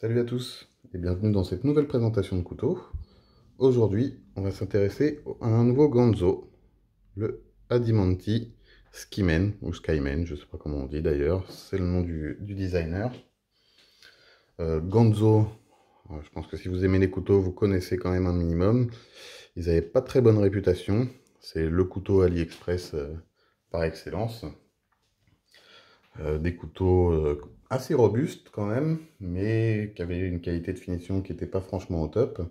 Salut à tous et bienvenue dans cette nouvelle présentation de couteaux. Aujourd'hui, on va s'intéresser à un nouveau ganzo, le Adimanti Skyman ou Skyman, je ne sais pas comment on dit d'ailleurs, c'est le nom du, designer. Euh, ganzo, euh, je pense que si vous aimez les couteaux, vous connaissez quand même un minimum. Ils n'avaient pas très bonne réputation, c'est le couteau AliExpress euh, par excellence. Euh, des couteaux euh, assez robustes quand même, mais qui avaient une qualité de finition qui n'était pas franchement au top.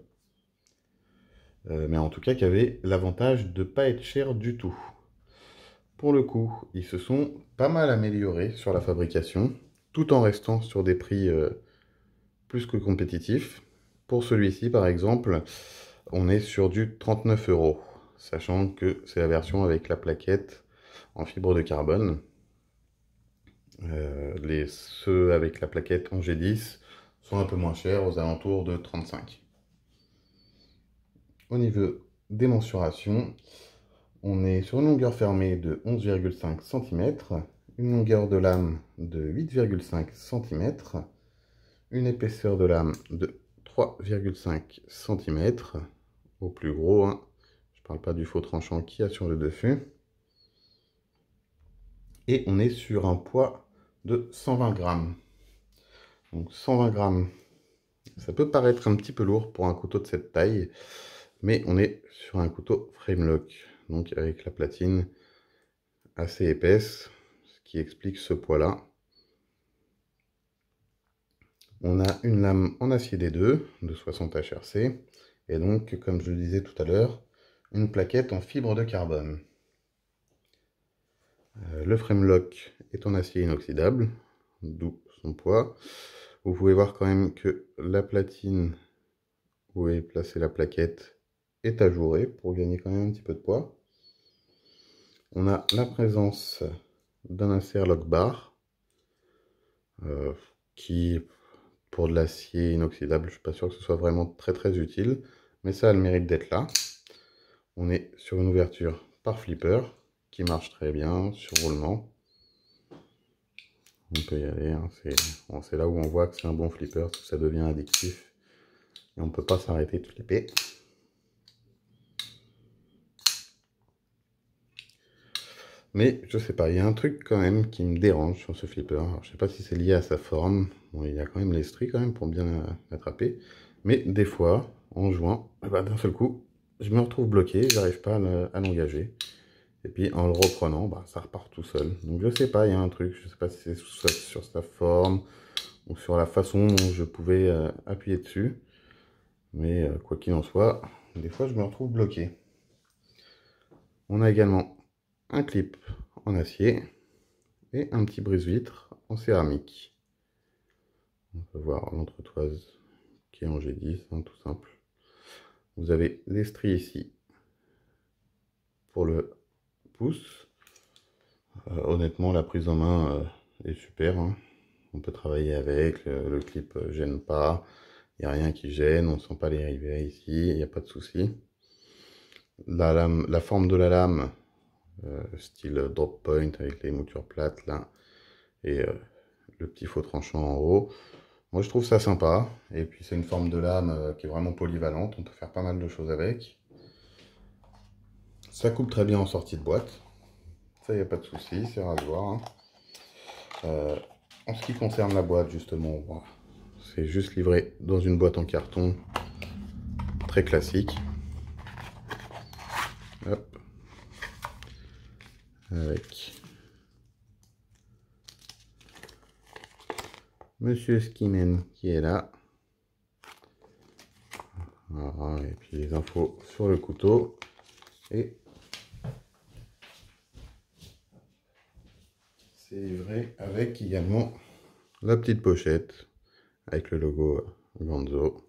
Euh, mais en tout cas qui avaient l'avantage de ne pas être cher du tout. Pour le coup, ils se sont pas mal améliorés sur la fabrication, tout en restant sur des prix plus que compétitifs. Pour celui-ci, par exemple, on est sur du 39 euros, sachant que c'est la version avec la plaquette en fibre de carbone. Euh, les, ceux avec la plaquette en G10 sont un peu moins chers, aux alentours de 35. Au niveau des mensurations, on est sur une longueur fermée de 11,5 cm, une longueur de lame de 8,5 cm, une épaisseur de lame de 3,5 cm, au plus gros, hein. je parle pas du faux tranchant qui a sur le dessus, et on est sur un poids de 120 grammes. Donc 120 grammes, ça peut paraître un petit peu lourd pour un couteau de cette taille, mais on est sur un couteau lock donc avec la platine assez épaisse, ce qui explique ce poids-là. On a une lame en acier D2 de 60 HRC, et donc, comme je le disais tout à l'heure, une plaquette en fibre de carbone le frame lock est en acier inoxydable, d'où son poids. Vous pouvez voir quand même que la platine où est placée la plaquette est ajourée pour gagner quand même un petit peu de poids. On a la présence d'un insert lock bar euh, qui, pour de l'acier inoxydable, je suis pas sûr que ce soit vraiment très très utile, mais ça a le mérite d'être là. On est sur une ouverture par flipper qui marche très bien sur roulement. On peut y aller, hein, c'est là où on voit que c'est un bon flipper, que ça devient addictif. Et on ne peut pas s'arrêter de flipper. Mais je sais pas, il y a un truc quand même qui me dérange sur ce flipper. je je sais pas si c'est lié à sa forme. il y a quand même les quand même pour bien l'attraper. Mais des fois, en jouant, eh ben, d'un seul coup, je me retrouve bloqué, j'arrive pas à l'engager. Et puis en le reprenant, bah, ça repart tout seul. Donc je sais pas, il y a un truc, je sais pas si c'est sur sa forme ou sur la façon dont je pouvais euh, appuyer dessus. Mais euh, quoi qu'il en soit, des fois je me retrouve bloqué. On a également un clip en acier et un petit brise-vitre en céramique. On peut voir l'entretoise qui est en G10, hein, tout simple. Vous avez stries ici pour le euh, honnêtement, la prise en main euh, est super. Hein. On peut travailler avec, le, clip euh, gêne pas, il n'y a rien qui gêne, on sent pas les rivets ici, il n'y a pas de souci. La, lame, la forme de la lame, style drop point avec les moutures plates là, et le petit faux tranchant en haut. Moi je trouve ça sympa, et puis c'est une forme de lame qui est vraiment polyvalente, on peut faire pas mal de choses avec. Ça coupe très bien en sortie de boîte. Ça, il n'y a pas de souci, c'est rasoir. Hein. Euh, en ce qui concerne la boîte, justement, c'est juste livré dans une boîte en carton. Très classique. Avec Monsieur Skimen qui est là. et puis les infos sur le couteau. Et C'est livré avec également la petite pochette avec le logo euh, gonzo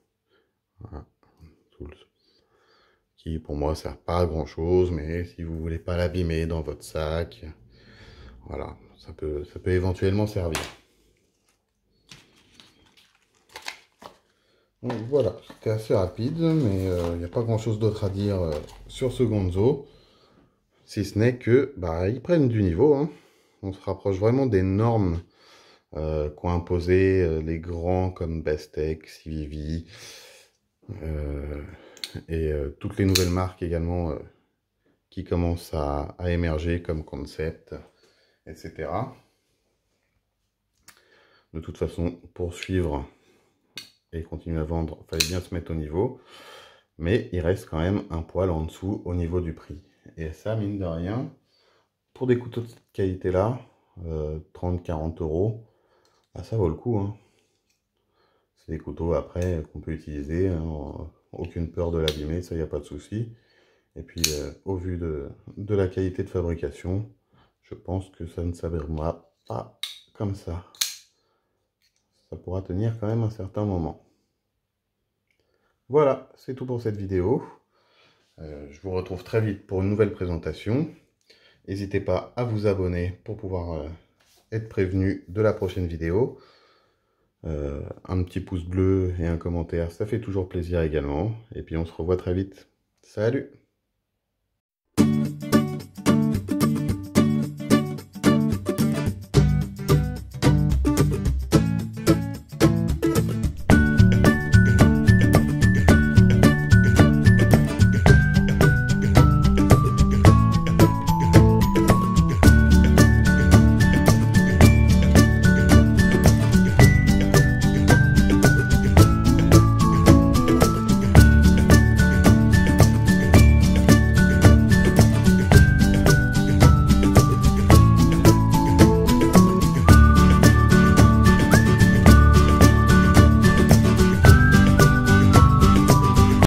Qui pour moi sert pas à grand chose, mais si vous voulez pas l'abîmer dans votre sac, voilà, ça peut, ça peut éventuellement servir. voilà, c'était assez rapide, mais euh, il n'y a pas grand chose d'autre à dire euh, sur ce Gonzo, si ce n'est que bah ils prennent du niveau. Hein on se rapproche vraiment des normes euh, qu'ont imposées euh, les grands comme Bestech, euh, Civivi, et toutes les nouvelles marques également qui commencent à, émerger comme concept, etc. De toute façon, pour suivre et continuer à vendre, il fallait bien se mettre au niveau. Mais il reste quand même un poil en dessous au niveau du prix. Et ça, mine de rien, pour des couteaux de cette qualité-là, 30-40 euh, euros, bah, ça vaut le coup. Hein. C'est des couteaux après qu'on peut utiliser, hein, aucune peur de l'abîmer, ça il n'y a pas de souci. Et puis euh, au vu de, la qualité de fabrication, je pense que ça ne s'abîmera pas comme ça. Ça pourra tenir quand même un certain moment. Voilà, c'est tout pour cette vidéo. Euh, je vous retrouve très vite pour une nouvelle présentation. N'hésitez pas à vous abonner pour pouvoir euh, être prévenu de la prochaine vidéo. Euh, un petit pouce bleu et un commentaire, ça fait toujours plaisir également. Et puis on se revoit très vite. Salut